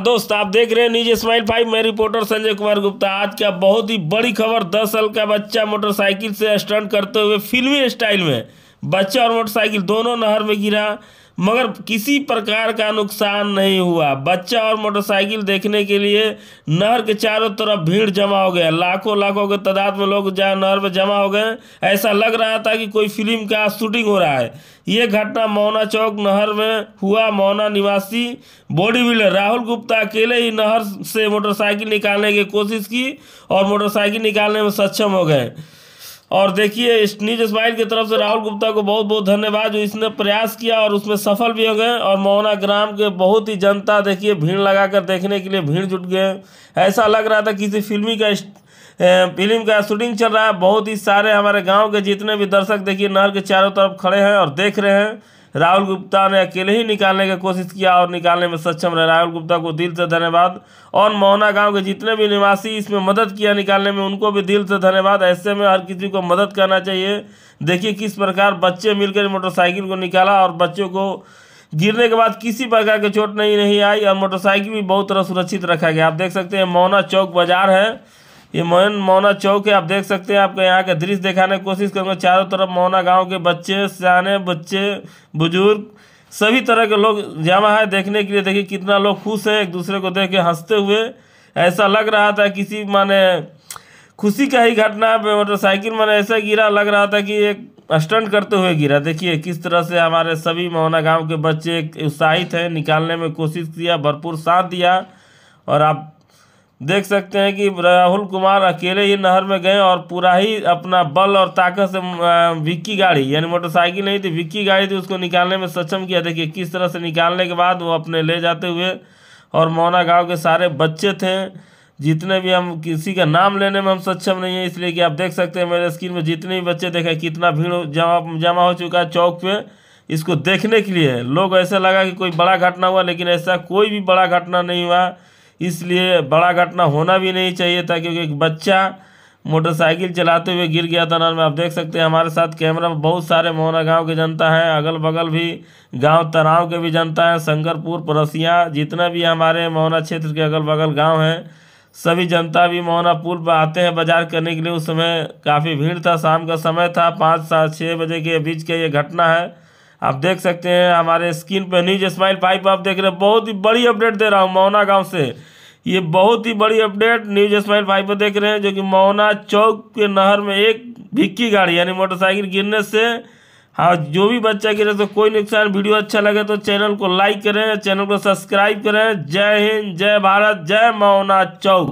दोस्त आप देख रहे हैं नीज स्माइल भाई मैं रिपोर्टर संजय कुमार गुप्ता आज क्या बहुत ही बड़ी खबर दस साल का बच्चा मोटरसाइकिल से स्टंट करते हुए फिल्मी स्टाइल में बच्चा और मोटरसाइकिल दोनों नहर में गिरा मगर किसी प्रकार का नुकसान नहीं हुआ बच्चा और मोटरसाइकिल देखने के लिए नहर के चारों तरफ भीड़ जमा हो गया लाखों लाखों के तादाद में लोग जहाँ नहर में जमा हो गए ऐसा लग रहा था कि कोई फिल्म का शूटिंग हो रहा है ये घटना मौना चौक नहर में हुआ मौना निवासी बॉडी बिल्डर राहुल गुप्ता अकेले ही नहर से मोटरसाइकिल निकालने की कोशिश की और मोटरसाइकिल निकालने में सक्षम हो गए और देखिए न्यूज स्माइल की तरफ से राहुल गुप्ता को बहुत बहुत धन्यवाद जो इसने प्रयास किया और उसमें सफल भी हो गए और मोहना ग्राम के बहुत ही जनता देखिए भीड़ लगाकर देखने के लिए भीड़ जुट गए ऐसा लग रहा था किसी फिल्मी का फिल्म का शूटिंग चल रहा है बहुत ही सारे हमारे गाँव के जितने भी दर्शक देखिए नहर के चारों तरफ खड़े हैं और देख रहे हैं राहुल गुप्ता ने अकेले ही निकालने का कोशिश किया और निकालने में सक्षम रहे राहुल गुप्ता को दिल से धन्यवाद और मोहना गांव के जितने भी निवासी इसमें मदद किया निकालने में उनको भी दिल से धन्यवाद ऐसे में हर किसी को मदद करना चाहिए देखिए किस प्रकार बच्चे मिलकर मोटरसाइकिल को निकाला और बच्चों को गिरने के बाद किसी प्रकार की चोट नहीं नहीं आई और मोटरसाइकिल भी बहुत तरह सुरक्षित रखा गया आप देख सकते हैं मौना चौक बाजार है ये मोहन मौना चौक है आप देख सकते हैं आपको यहाँ का दृश्य दिखाने की कोशिश करूँगा चारों तरफ मौना गाँव के बच्चे सियाने बच्चे बुजुर्ग सभी तरह के लोग जमा है देखने के लिए देखिए कितना लोग खुश है एक दूसरे को देख के हंसते हुए ऐसा लग रहा था किसी माने खुशी का ही घटना मोटरसाइकिल मैंने ऐसा गिरा लग रहा था कि एक स्टंट करते हुए गिरा देखिए किस तरह से हमारे सभी मोहना गांव के बच्चे उत्साहित हैं निकालने में कोशिश किया भरपूर साथ दिया और आप देख सकते हैं कि राहुल कुमार अकेले ही नहर में गए और पूरा ही अपना बल और ताकत से विक्की गाड़ी यानी मोटरसाइकिल नहीं थी विक्की गाड़ी थी उसको निकालने में सक्षम किया देखिए किस तरह से निकालने के बाद वो अपने ले जाते हुए और मौना गांव के सारे बच्चे थे जितने भी हम किसी का नाम लेने में हम सक्षम नहीं है इसलिए कि आप देख सकते हैं मेरे स्क्रीन में जितने भी बच्चे देखे कितना भीड़ जमा जमा हो चुका है चौक पे इसको देखने के लिए लोग ऐसा लगा कि कोई बड़ा घटना हुआ लेकिन ऐसा कोई भी बड़ा घटना नहीं हुआ इसलिए बड़ा घटना होना भी नहीं चाहिए था क्योंकि एक बच्चा मोटरसाइकिल चलाते हुए गिर गया था ना में आप देख सकते हैं हमारे साथ कैमरा में बहुत सारे मोहना गांव के जनता है अगल बगल भी गांव तनाव के भी जनता है शंकरपुर परसिया जितना भी हमारे मोहना क्षेत्र के अगल बगल गांव हैं सभी जनता भी मोहना पुल पर आते हैं बाजार करने के लिए उस समय काफ़ी भीड़ था शाम का समय था पाँच सात छः बजे के बीच का ये घटना है आप देख सकते हैं हमारे स्क्रीन पर न्यूज स्माइल पाइप आप देख रहे हैं बहुत ही बड़ी अपडेट दे रहा हूँ मोहना गाँव से ये बहुत ही बड़ी अपडेट न्यूज स्माइल फाइव पर देख रहे हैं जो कि मौना चौक के नहर में एक भिक्की गाड़ी यानी मोटरसाइकिल गिरने से हाँ जो भी बच्चा गिरे तो कोई नुकसान वीडियो अच्छा लगे तो चैनल को लाइक करें चैनल को सब्सक्राइब करें जय हिंद जय भारत जय मौना चौक